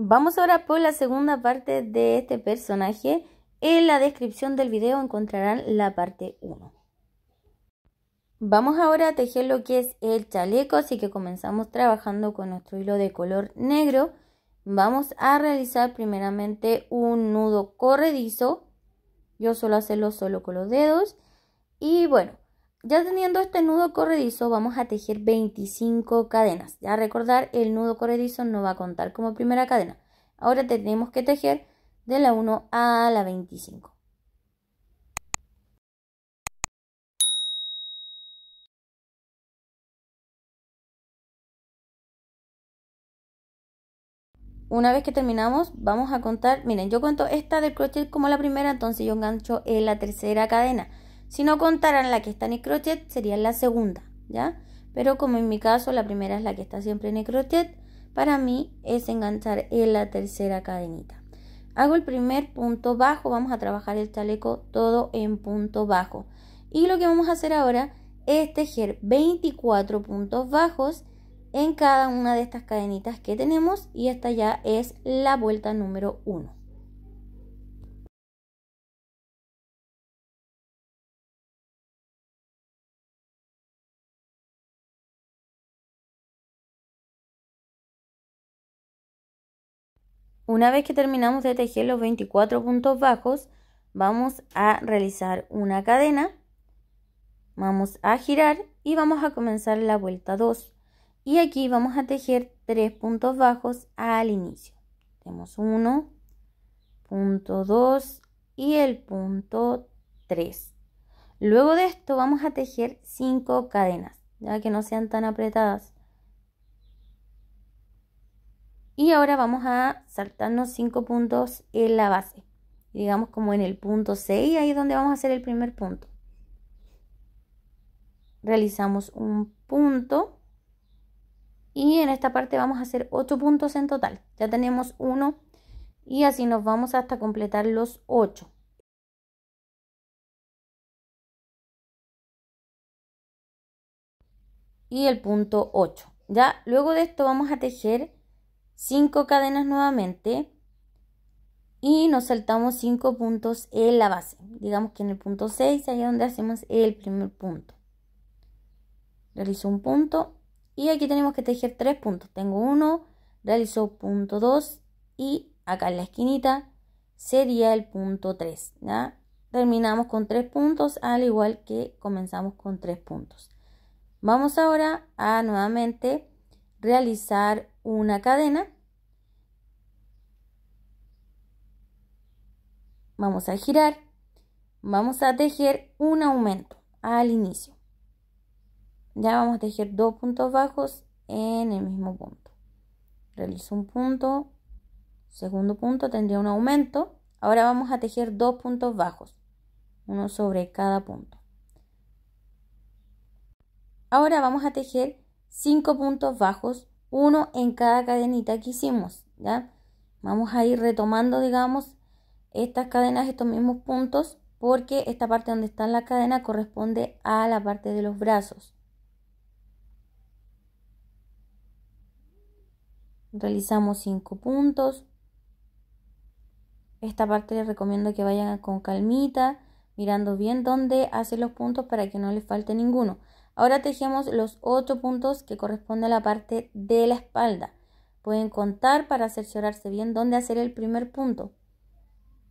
Vamos ahora por la segunda parte de este personaje. En la descripción del video encontrarán la parte 1. Vamos ahora a tejer lo que es el chaleco, así que comenzamos trabajando con nuestro hilo de color negro. Vamos a realizar primeramente un nudo corredizo. Yo suelo hacerlo solo con los dedos. Y bueno, ya teniendo este nudo corredizo, vamos a tejer 25 cadenas. Ya recordar, el nudo corredizo no va a contar como primera cadena. Ahora tenemos que tejer de la 1 a la 25. Una vez que terminamos, vamos a contar, miren, yo cuento esta del crochet como la primera, entonces yo engancho en la tercera cadena. Si no contaran la que está en el crochet, sería la segunda, ¿ya? Pero como en mi caso la primera es la que está siempre en el crochet, para mí es enganchar en la tercera cadenita. Hago el primer punto bajo, vamos a trabajar el chaleco todo en punto bajo. Y lo que vamos a hacer ahora es tejer 24 puntos bajos en cada una de estas cadenitas que tenemos y esta ya es la vuelta número 1. Una vez que terminamos de tejer los 24 puntos bajos, vamos a realizar una cadena, vamos a girar y vamos a comenzar la vuelta 2. Y aquí vamos a tejer 3 puntos bajos al inicio. Tenemos 1, punto 2 y el punto 3. Luego de esto vamos a tejer 5 cadenas, ya que no sean tan apretadas. Y ahora vamos a saltarnos 5 puntos en la base. Digamos como en el punto 6, ahí es donde vamos a hacer el primer punto. Realizamos un punto. Y en esta parte vamos a hacer 8 puntos en total. Ya tenemos uno. y así nos vamos hasta completar los 8. Y el punto 8. Ya luego de esto vamos a tejer cinco cadenas nuevamente y nos saltamos cinco puntos en la base. Digamos que en el punto 6, ahí es donde hacemos el primer punto. Realizo un punto y aquí tenemos que tejer tres puntos. Tengo uno realizo punto 2 y acá en la esquinita sería el punto 3. ¿ya? Terminamos con tres puntos al igual que comenzamos con tres puntos. Vamos ahora a nuevamente realizar una cadena. Vamos a girar. Vamos a tejer un aumento al inicio. Ya vamos a tejer dos puntos bajos en el mismo punto. Realizo un punto. Segundo punto tendría un aumento. Ahora vamos a tejer dos puntos bajos. Uno sobre cada punto. Ahora vamos a tejer 5 puntos bajos, uno en cada cadenita que hicimos, ¿ya? Vamos a ir retomando, digamos, estas cadenas, estos mismos puntos, porque esta parte donde está la cadena corresponde a la parte de los brazos. Realizamos 5 puntos. Esta parte les recomiendo que vayan con calmita, mirando bien dónde hacen los puntos para que no les falte ninguno. Ahora tejemos los ocho puntos que corresponden a la parte de la espalda. Pueden contar para cerciorarse bien dónde hacer el primer punto.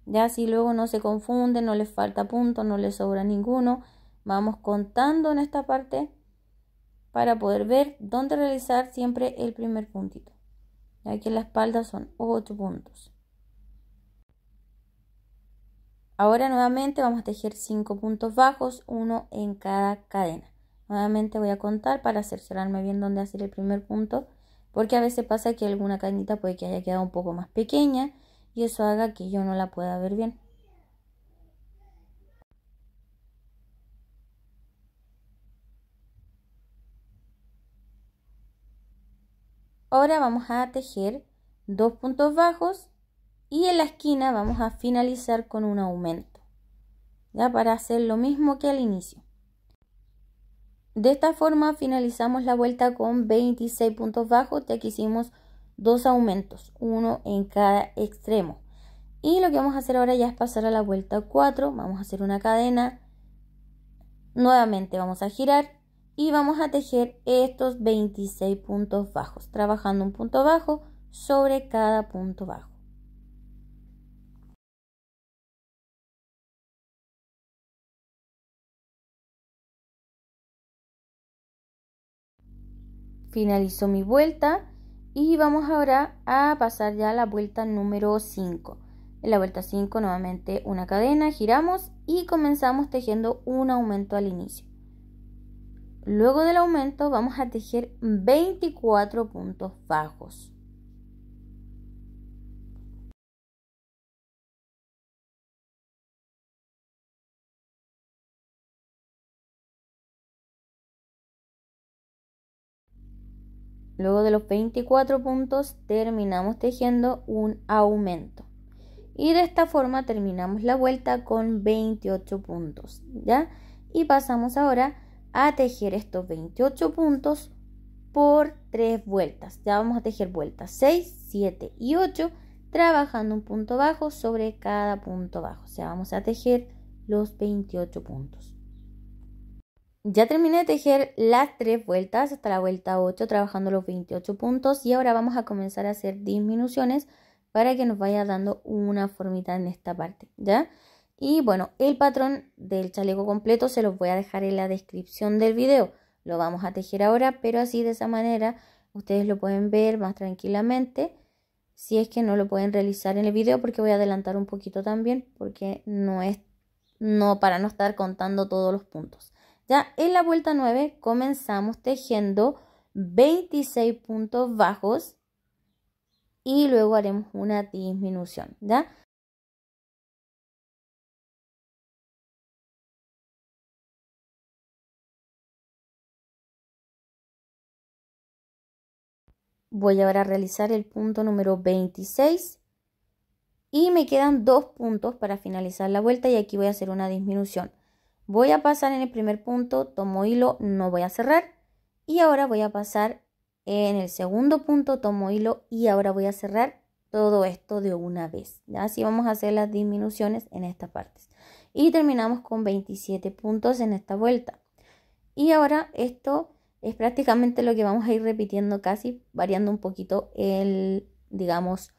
Ya si luego no se confunden, no les falta punto, no les sobra ninguno, vamos contando en esta parte para poder ver dónde realizar siempre el primer puntito. Aquí en la espalda son 8 puntos. Ahora nuevamente vamos a tejer 5 puntos bajos, uno en cada cadena. Nuevamente voy a contar para cerciorarme bien dónde hacer el primer punto, porque a veces pasa que alguna cañita puede que haya quedado un poco más pequeña y eso haga que yo no la pueda ver bien. Ahora vamos a tejer dos puntos bajos y en la esquina vamos a finalizar con un aumento, ya para hacer lo mismo que al inicio. De esta forma finalizamos la vuelta con 26 puntos bajos, ya que hicimos dos aumentos, uno en cada extremo. Y lo que vamos a hacer ahora ya es pasar a la vuelta 4, vamos a hacer una cadena, nuevamente vamos a girar y vamos a tejer estos 26 puntos bajos, trabajando un punto bajo sobre cada punto bajo. finalizó mi vuelta y vamos ahora a pasar ya a la vuelta número 5. En la vuelta 5 nuevamente una cadena, giramos y comenzamos tejiendo un aumento al inicio. Luego del aumento vamos a tejer 24 puntos bajos. Luego de los 24 puntos terminamos tejiendo un aumento. Y de esta forma terminamos la vuelta con 28 puntos, ¿ya? Y pasamos ahora a tejer estos 28 puntos por 3 vueltas. Ya vamos a tejer vueltas 6, 7 y 8 trabajando un punto bajo sobre cada punto bajo. O sea, vamos a tejer los 28 puntos. Ya terminé de tejer las tres vueltas hasta la vuelta 8 trabajando los 28 puntos y ahora vamos a comenzar a hacer disminuciones para que nos vaya dando una formita en esta parte, ¿ya? Y bueno, el patrón del chaleco completo se los voy a dejar en la descripción del video. Lo vamos a tejer ahora, pero así de esa manera ustedes lo pueden ver más tranquilamente. Si es que no lo pueden realizar en el video, porque voy a adelantar un poquito también, porque no es, no para no estar contando todos los puntos. Ya en la vuelta 9 comenzamos tejiendo 26 puntos bajos y luego haremos una disminución, ¿ya? Voy ahora a realizar el punto número 26 y me quedan dos puntos para finalizar la vuelta y aquí voy a hacer una disminución. Voy a pasar en el primer punto, tomo hilo, no voy a cerrar. Y ahora voy a pasar en el segundo punto, tomo hilo y ahora voy a cerrar todo esto de una vez. Así vamos a hacer las disminuciones en estas partes. Y terminamos con 27 puntos en esta vuelta. Y ahora esto es prácticamente lo que vamos a ir repitiendo casi, variando un poquito el, digamos,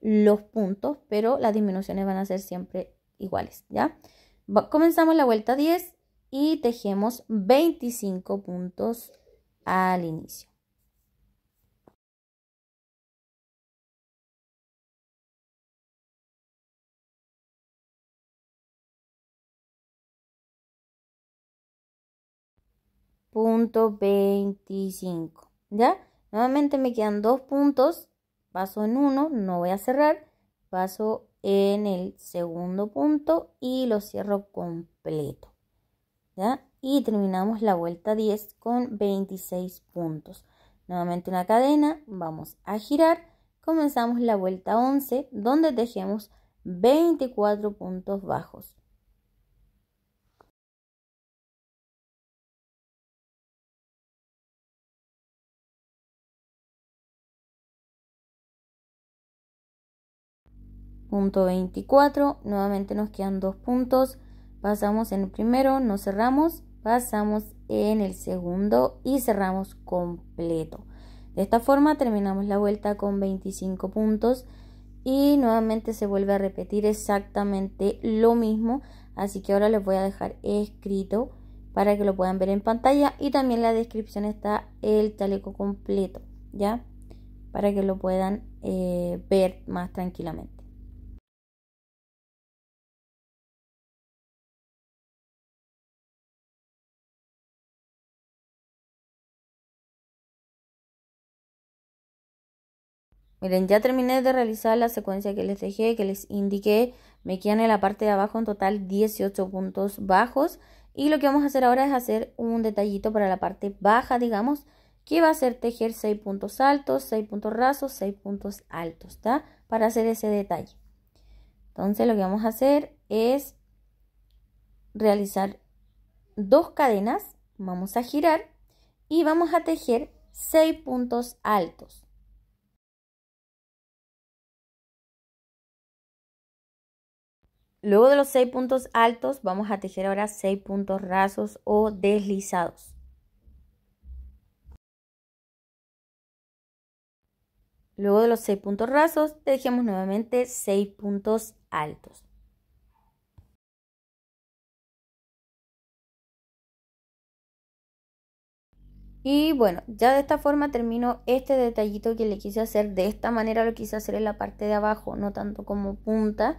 los puntos, pero las disminuciones van a ser siempre iguales, ¿ya? Comenzamos la vuelta 10 y tejemos 25 puntos al inicio. Punto 25. ¿Ya? Nuevamente me quedan dos puntos. Paso en uno, no voy a cerrar. Paso en el segundo punto y lo cierro completo. ¿ya? Y terminamos la vuelta 10 con 26 puntos. Nuevamente una cadena, vamos a girar. Comenzamos la vuelta 11 donde tejemos 24 puntos bajos. Punto 24. Nuevamente nos quedan dos puntos. Pasamos en el primero, no cerramos. Pasamos en el segundo y cerramos completo. De esta forma terminamos la vuelta con 25 puntos y nuevamente se vuelve a repetir exactamente lo mismo. Así que ahora les voy a dejar escrito para que lo puedan ver en pantalla y también en la descripción está el chaleco completo, ¿ya? Para que lo puedan eh, ver más tranquilamente. Miren, ya terminé de realizar la secuencia que les dejé, que les indiqué. Me quedan en la parte de abajo en total 18 puntos bajos. Y lo que vamos a hacer ahora es hacer un detallito para la parte baja, digamos, que va a ser tejer 6 puntos altos, 6 puntos rasos, 6 puntos altos, ¿está? Para hacer ese detalle. Entonces lo que vamos a hacer es realizar dos cadenas, vamos a girar y vamos a tejer 6 puntos altos. Luego de los seis puntos altos, vamos a tejer ahora seis puntos rasos o deslizados. Luego de los seis puntos rasos, tejemos nuevamente seis puntos altos. Y bueno, ya de esta forma termino este detallito que le quise hacer. De esta manera lo quise hacer en la parte de abajo, no tanto como punta.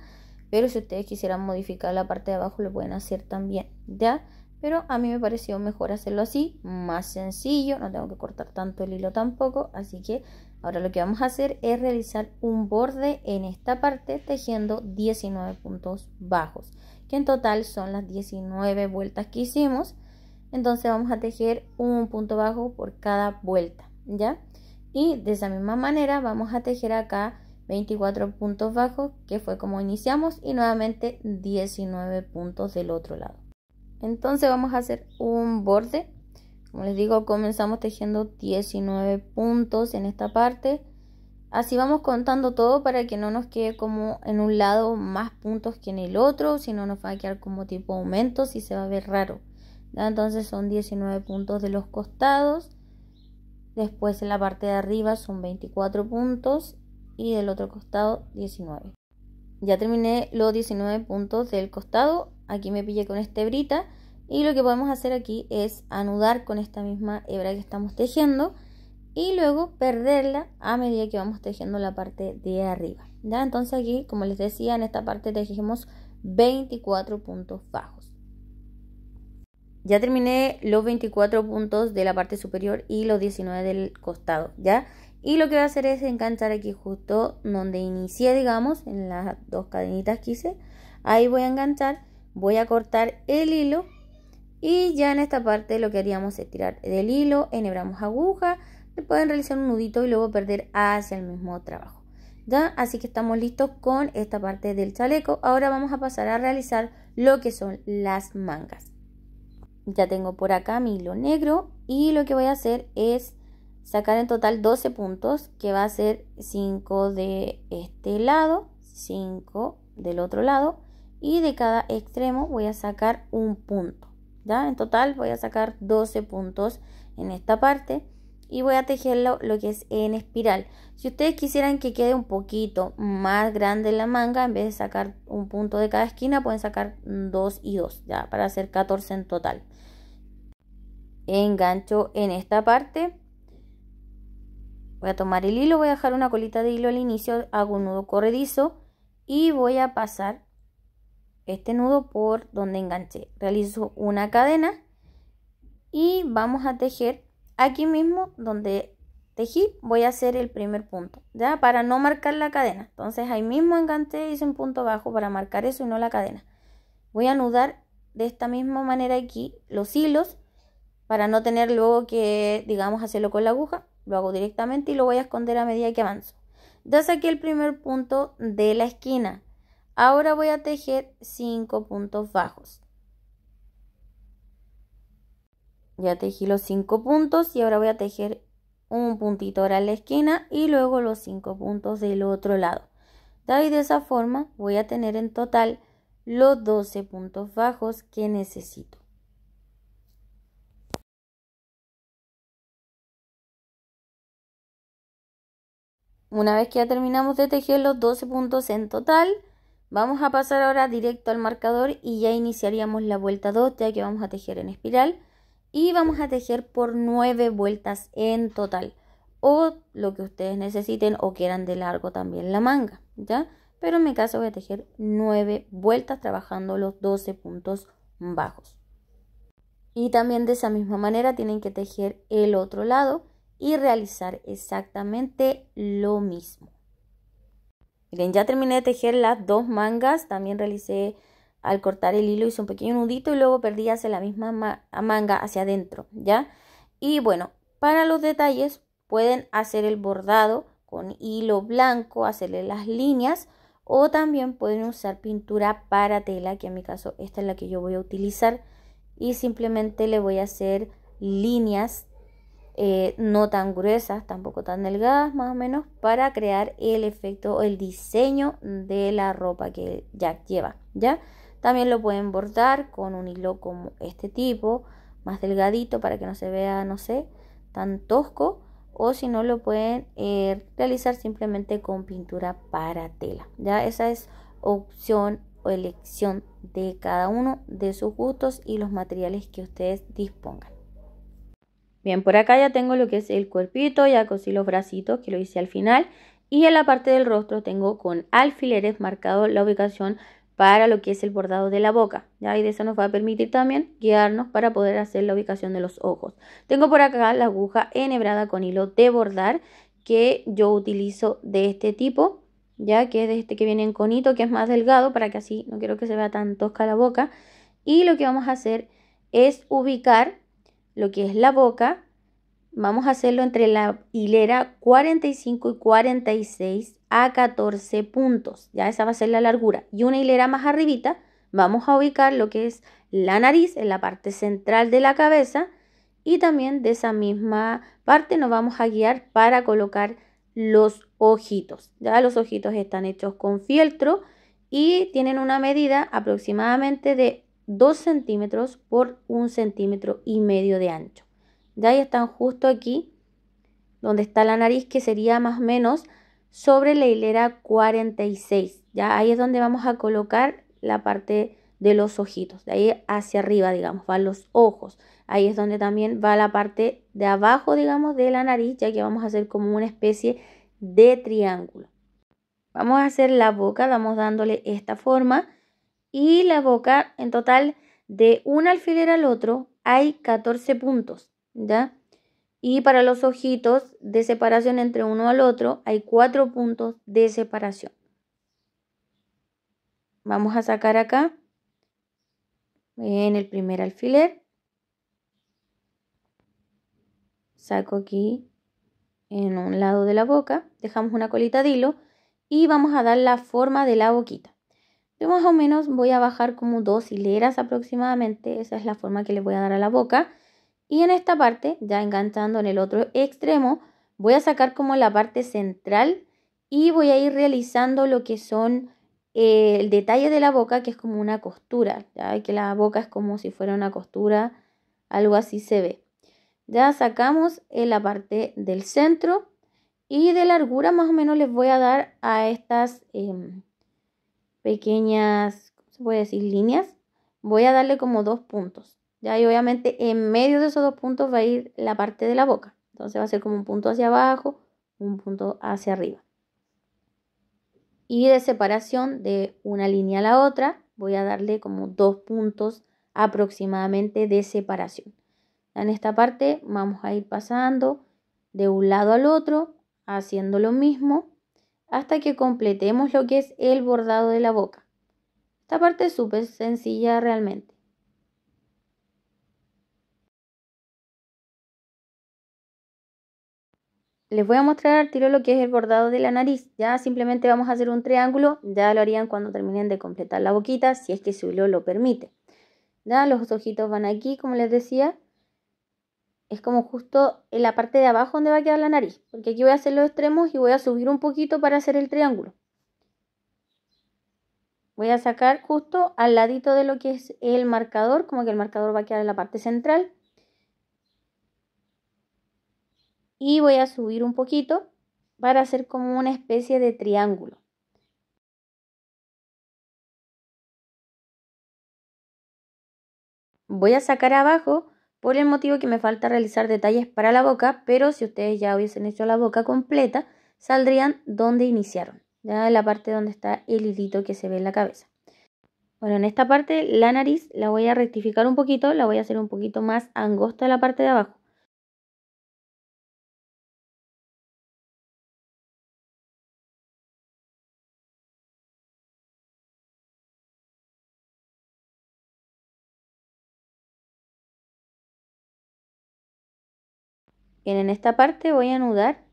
Pero si ustedes quisieran modificar la parte de abajo, lo pueden hacer también, ¿ya? Pero a mí me pareció mejor hacerlo así, más sencillo, no tengo que cortar tanto el hilo tampoco, así que ahora lo que vamos a hacer es realizar un borde en esta parte tejiendo 19 puntos bajos, que en total son las 19 vueltas que hicimos. Entonces vamos a tejer un punto bajo por cada vuelta, ¿ya? Y de esa misma manera vamos a tejer acá 24 puntos bajos, que fue como iniciamos, y nuevamente 19 puntos del otro lado. Entonces vamos a hacer un borde. Como les digo, comenzamos tejiendo 19 puntos en esta parte. Así vamos contando todo para que no nos quede como en un lado más puntos que en el otro, si no nos va a quedar como tipo aumentos y se va a ver raro. Entonces son 19 puntos de los costados. Después en la parte de arriba son 24 puntos y del otro costado 19. Ya terminé los 19 puntos del costado, aquí me pillé con esta hebrita y lo que podemos hacer aquí es anudar con esta misma hebra que estamos tejiendo y luego perderla a medida que vamos tejiendo la parte de arriba. ¿ya? Entonces aquí, como les decía, en esta parte tejemos 24 puntos bajos. Ya terminé los 24 puntos de la parte superior y los 19 del costado, ¿ya? Y lo que voy a hacer es enganchar aquí justo donde inicié, digamos, en las dos cadenitas que hice. Ahí voy a enganchar, voy a cortar el hilo y ya en esta parte lo que haríamos es tirar del hilo, enhebramos aguja, le pueden realizar un nudito y luego perder hacia el mismo trabajo. ¿Ya? Así que estamos listos con esta parte del chaleco. Ahora vamos a pasar a realizar lo que son las mangas. Ya tengo por acá mi hilo negro y lo que voy a hacer es sacar en total 12 puntos, que va a ser 5 de este lado, 5 del otro lado, y de cada extremo voy a sacar un punto. ¿ya? En total voy a sacar 12 puntos en esta parte y voy a tejerlo lo que es en espiral. Si ustedes quisieran que quede un poquito más grande la manga, en vez de sacar un punto de cada esquina, pueden sacar 2 y 2, ya para hacer 14 en total. Engancho en esta parte Voy a tomar el hilo, voy a dejar una colita de hilo al inicio, hago un nudo corredizo y voy a pasar este nudo por donde enganché. Realizo una cadena y vamos a tejer aquí mismo donde tejí voy a hacer el primer punto, ya para no marcar la cadena. Entonces ahí mismo enganché, hice un punto bajo para marcar eso y no la cadena. Voy a anudar de esta misma manera aquí los hilos para no tener luego que, digamos, hacerlo con la aguja lo hago directamente y lo voy a esconder a medida que avanzo. Ya saqué el primer punto de la esquina. Ahora voy a tejer 5 puntos bajos. Ya tejí los 5 puntos y ahora voy a tejer un puntito ahora en la esquina y luego los 5 puntos del otro lado. Y de esa forma voy a tener en total los 12 puntos bajos que necesito. Una vez que ya terminamos de tejer los 12 puntos en total, vamos a pasar ahora directo al marcador y ya iniciaríamos la vuelta 2, ya que vamos a tejer en espiral. Y vamos a tejer por 9 vueltas en total. O lo que ustedes necesiten o quieran de largo también la manga, ¿ya? Pero en mi caso voy a tejer 9 vueltas trabajando los 12 puntos bajos. Y también de esa misma manera tienen que tejer el otro lado y realizar exactamente lo mismo. Miren, ya terminé de tejer las dos mangas, también realicé al cortar el hilo hice un pequeño nudito y luego perdí hacia la misma manga hacia adentro, ¿ya? Y bueno, para los detalles pueden hacer el bordado con hilo blanco, hacerle las líneas o también pueden usar pintura para tela, que en mi caso esta es la que yo voy a utilizar y simplemente le voy a hacer líneas eh, no tan gruesas, tampoco tan delgadas, más o menos, para crear el efecto o el diseño de la ropa que Jack lleva, ¿ya? También lo pueden bordar con un hilo como este tipo, más delgadito para que no se vea, no sé, tan tosco. O si no, lo pueden eh, realizar simplemente con pintura para tela, ¿ya? Esa es opción o elección de cada uno de sus gustos y los materiales que ustedes dispongan. Bien, por acá ya tengo lo que es el cuerpito, ya cosí los bracitos que lo hice al final. Y en la parte del rostro tengo con alfileres marcado la ubicación para lo que es el bordado de la boca. ¿ya? Y de eso nos va a permitir también guiarnos para poder hacer la ubicación de los ojos. Tengo por acá la aguja enhebrada con hilo de bordar que yo utilizo de este tipo. Ya que es de este que viene en conito, que es más delgado, para que así no quiero que se vea tan tosca la boca. Y lo que vamos a hacer es ubicar lo que es la boca, vamos a hacerlo entre la hilera 45 y 46 a 14 puntos. Ya esa va a ser la largura. Y una hilera más arribita, vamos a ubicar lo que es la nariz en la parte central de la cabeza y también de esa misma parte nos vamos a guiar para colocar los ojitos. Ya los ojitos están hechos con fieltro y tienen una medida aproximadamente de 2 centímetros por 1 centímetro y medio de ancho. Ya ahí están justo aquí, donde está la nariz, que sería más o menos sobre la hilera 46. Ya ahí es donde vamos a colocar la parte de los ojitos. De ahí hacia arriba, digamos, van los ojos. Ahí es donde también va la parte de abajo, digamos, de la nariz, ya que vamos a hacer como una especie de triángulo. Vamos a hacer la boca, vamos dándole esta forma y la boca, en total de un alfiler al otro hay 14 puntos, ¿ya? Y para los ojitos de separación entre uno al otro hay 4 puntos de separación. Vamos a sacar acá en el primer alfiler. Saco aquí en un lado de la boca, dejamos una colita de hilo y vamos a dar la forma de la boquita. Yo más o menos voy a bajar como dos hileras aproximadamente, esa es la forma que le voy a dar a la boca. Y en esta parte, ya enganchando en el otro extremo, voy a sacar como la parte central y voy a ir realizando lo que son eh, el detalle de la boca, que es como una costura, ya que la boca es como si fuera una costura, algo así se ve. Ya sacamos en eh, la parte del centro y de largura más o menos les voy a dar a estas... Em, pequeñas, ¿cómo se puede decir? Líneas. Voy a darle como dos puntos. Ya, y obviamente en medio de esos dos puntos va a ir la parte de la boca. Entonces va a ser como un punto hacia abajo, un punto hacia arriba. Y de separación de una línea a la otra, voy a darle como dos puntos aproximadamente de separación. En esta parte vamos a ir pasando de un lado al otro, haciendo lo mismo hasta que completemos lo que es el bordado de la boca. Esta parte es súper sencilla realmente. Les voy a mostrar al tiro lo que es el bordado de la nariz. Ya simplemente vamos a hacer un triángulo. Ya lo harían cuando terminen de completar la boquita, si es que su hilo lo permite. Ya los ojitos van aquí, como les decía es como justo en la parte de abajo donde va a quedar la nariz, porque aquí voy a hacer los extremos y voy a subir un poquito para hacer el triángulo. Voy a sacar justo al ladito de lo que es el marcador, como que el marcador va a quedar en la parte central. Y voy a subir un poquito para hacer como una especie de triángulo. Voy a sacar abajo por el motivo que me falta realizar detalles para la boca, pero si ustedes ya hubiesen hecho la boca completa, saldrían donde iniciaron, ya en la parte donde está el hilito que se ve en la cabeza. Bueno, en esta parte la nariz la voy a rectificar un poquito, la voy a hacer un poquito más angosta la parte de abajo. Bien, en esta parte voy a anudar,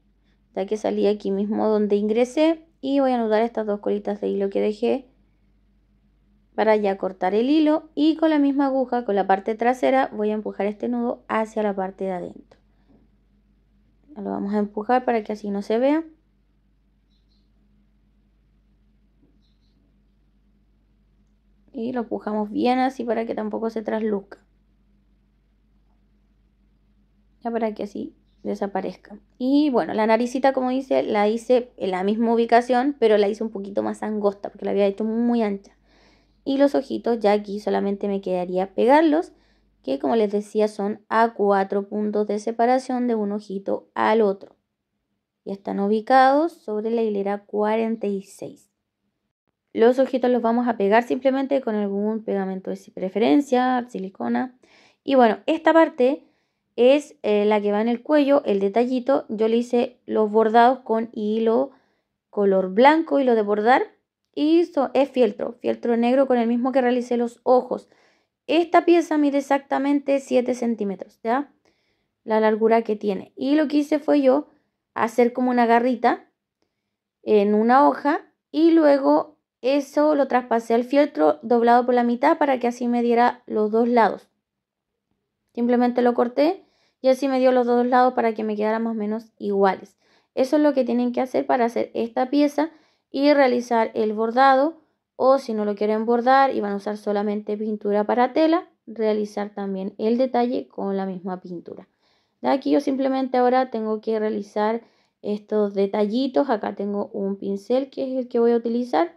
ya que salí aquí mismo donde ingresé, y voy a anudar estas dos colitas de hilo que dejé para ya cortar el hilo y con la misma aguja, con la parte trasera, voy a empujar este nudo hacia la parte de adentro. Lo vamos a empujar para que así no se vea. Y lo empujamos bien así para que tampoco se trasluzca. Ya para que así desaparezca. Y bueno, la naricita, como dice, la hice en la misma ubicación, pero la hice un poquito más angosta porque la había hecho muy ancha. Y los ojitos, ya aquí solamente me quedaría pegarlos, que como les decía son a cuatro puntos de separación de un ojito al otro. y están ubicados sobre la hilera 46. Los ojitos los vamos a pegar simplemente con algún pegamento de preferencia, silicona. Y bueno, esta parte es eh, la que va en el cuello, el detallito. Yo le hice los bordados con hilo color blanco, hilo de bordar. Y eso es fieltro, fieltro negro con el mismo que realicé los ojos. Esta pieza mide exactamente 7 centímetros, ¿ya? La largura que tiene. Y lo que hice fue yo hacer como una garrita en una hoja y luego eso lo traspasé al fieltro doblado por la mitad para que así me diera los dos lados. Simplemente lo corté y así me dio los dos lados para que me quedáramos más o menos iguales. Eso es lo que tienen que hacer para hacer esta pieza y realizar el bordado o si no lo quieren bordar y van a usar solamente pintura para tela, realizar también el detalle con la misma pintura. De aquí yo simplemente ahora tengo que realizar estos detallitos. Acá tengo un pincel que es el que voy a utilizar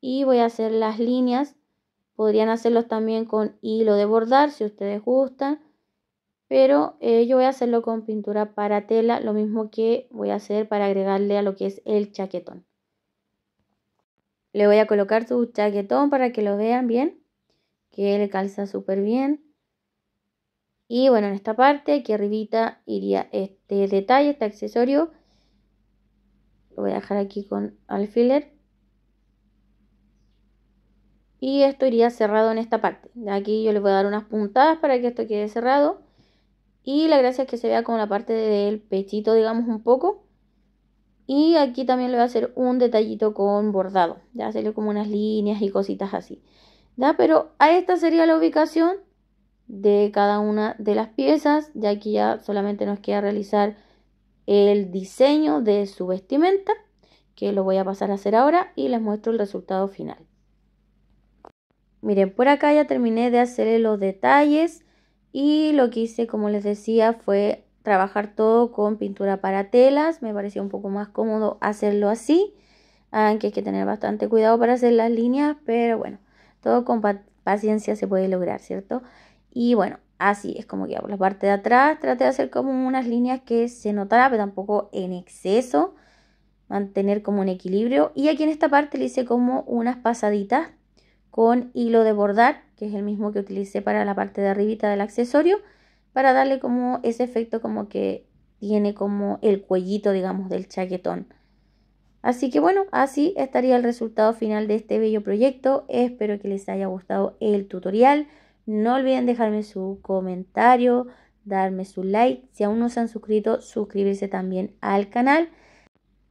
y voy a hacer las líneas. Podrían hacerlos también con hilo de bordar si ustedes gustan pero eh, yo voy a hacerlo con pintura para tela, lo mismo que voy a hacer para agregarle a lo que es el chaquetón. Le voy a colocar su chaquetón para que lo vean bien, que le calza súper bien. Y bueno, en esta parte, aquí arribita iría este detalle, este accesorio. Lo voy a dejar aquí con alfiler. Y esto iría cerrado en esta parte. Aquí yo le voy a dar unas puntadas para que esto quede cerrado. Y la gracia es que se vea como la parte del pechito, digamos, un poco. Y aquí también le voy a hacer un detallito con bordado. Ya hacerle como unas líneas y cositas así. Pero a esta sería la ubicación de cada una de las piezas. Ya aquí ya solamente nos queda realizar el diseño de su vestimenta. Que lo voy a pasar a hacer ahora y les muestro el resultado final. Miren, por acá ya terminé de hacerle los detalles y lo que hice, como les decía, fue trabajar todo con pintura para telas. Me pareció un poco más cómodo hacerlo así, aunque ah, hay que tener bastante cuidado para hacer las líneas, pero bueno, todo con paciencia se puede lograr, ¿cierto? Y bueno, así es como que la parte de atrás traté de hacer como unas líneas que se notara, pero tampoco en exceso, mantener como un equilibrio. Y aquí en esta parte le hice como unas pasaditas con hilo de bordar que es el mismo que utilicé para la parte de arribita del accesorio, para darle como ese efecto como que tiene como el cuellito, digamos, del chaquetón. Así que bueno, así estaría el resultado final de este bello proyecto. Espero que les haya gustado el tutorial. No olviden dejarme su comentario, darme su like. Si aún no se han suscrito, suscribirse también al canal.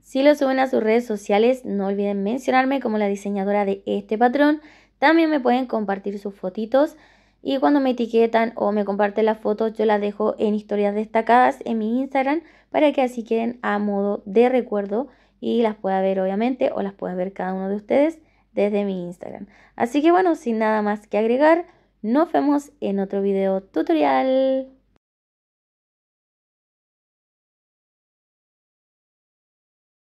Si lo suben a sus redes sociales, no olviden mencionarme como la diseñadora de este patrón. También me pueden compartir sus fotitos y cuando me etiquetan o me comparten las fotos yo las dejo en historias destacadas en mi Instagram para que así queden a modo de recuerdo y las pueda ver obviamente o las pueda ver cada uno de ustedes desde mi Instagram. Así que bueno, sin nada más que agregar, nos vemos en otro video tutorial.